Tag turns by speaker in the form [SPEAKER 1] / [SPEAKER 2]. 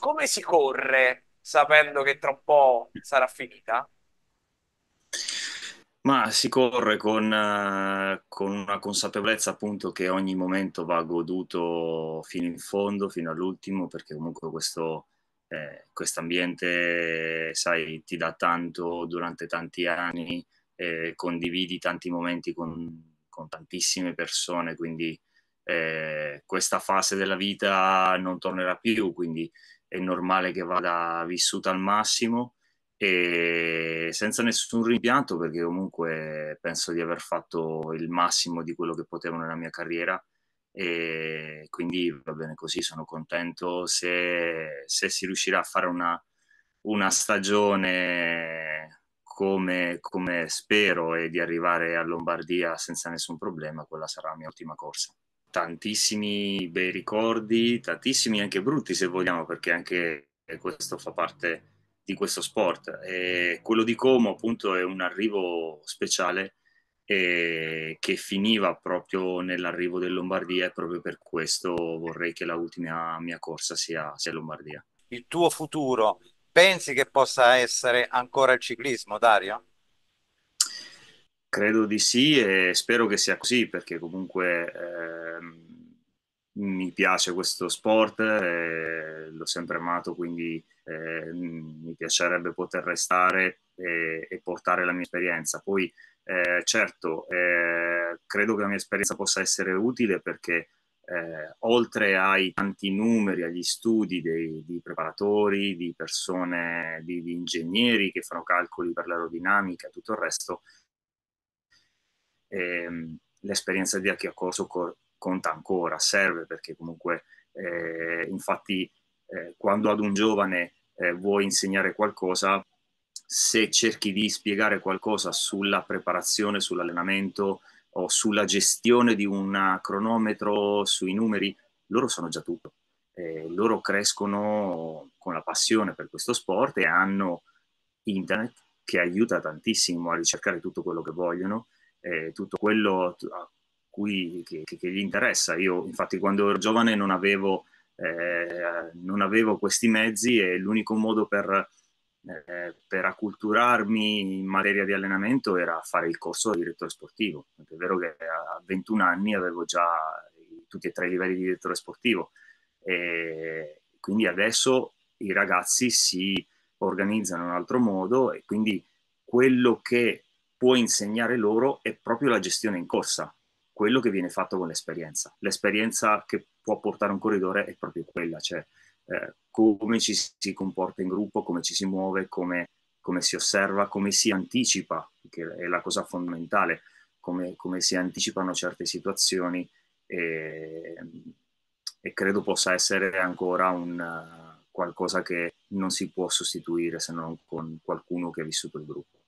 [SPEAKER 1] come si corre sapendo che tra un po' sarà finita? Ma si corre con, eh, con, una consapevolezza appunto che ogni momento va goduto fino in fondo, fino all'ultimo, perché comunque questo eh, ambiente, sai, ti dà tanto durante tanti anni, eh, condividi tanti momenti con, con tantissime persone, quindi eh, questa fase della vita non tornerà più, quindi è normale che vada vissuta al massimo e senza nessun rimpianto perché comunque penso di aver fatto il massimo di quello che potevo nella mia carriera e quindi va bene così, sono contento se, se si riuscirà a fare una, una stagione come, come spero e di arrivare a Lombardia senza nessun problema, quella sarà la mia ultima corsa tantissimi bei ricordi, tantissimi anche brutti se vogliamo, perché anche questo fa parte di questo sport. E quello di Como appunto è un arrivo speciale eh, che finiva proprio nell'arrivo del Lombardia e proprio per questo vorrei che la ultima mia corsa sia, sia Lombardia. Il tuo futuro pensi che possa essere ancora il ciclismo, Dario? Credo di sì e spero che sia così perché comunque eh, mi piace questo sport, eh, l'ho sempre amato, quindi eh, mi piacerebbe poter restare e, e, portare la mia esperienza. Poi eh, certo, eh, credo che la mia esperienza possa essere utile perché eh, oltre ai tanti numeri, agli studi dei, di preparatori, di persone, di, di ingegneri che fanno calcoli per l'aerodinamica e tutto il resto, ehm, l'esperienza di chi ha corso co- conta ancora, serve perché comunque eh, infatti eh, quando ad un giovane eh, vuoi insegnare qualcosa, se cerchi di spiegare qualcosa sulla preparazione, sull'allenamento o sulla gestione di un cronometro, sui numeri, loro sono già tutto. loro crescono con la passione per questo sport e hanno internet che aiuta tantissimo a ricercare tutto quello che vogliono eh, tutto quello a cui che, che, gli interessa. Io infatti quando ero giovane non avevo, eh, non avevo questi mezzi e l'unico modo per, eh, per acculturarmi in materia di allenamento era fare il corso di direttore sportivo. È vero che a 21 anni avevo già tutti e tre i livelli di direttore sportivo. E quindi adesso i ragazzi si organizzano in un altro modo e quindi quello che può insegnare loro è proprio la gestione in corsa, quello che viene fatto con l'esperienza. L'esperienza che può portare un corridore è proprio quella, cioè eh, come ci si comporta in gruppo, come ci si muove, come, come si osserva, come si anticipa, che è la cosa fondamentale, come, come si anticipano certe situazioni e, e credo possa essere ancora un, qualcosa che non si può sostituire se non con qualcuno che ha vissuto il gruppo.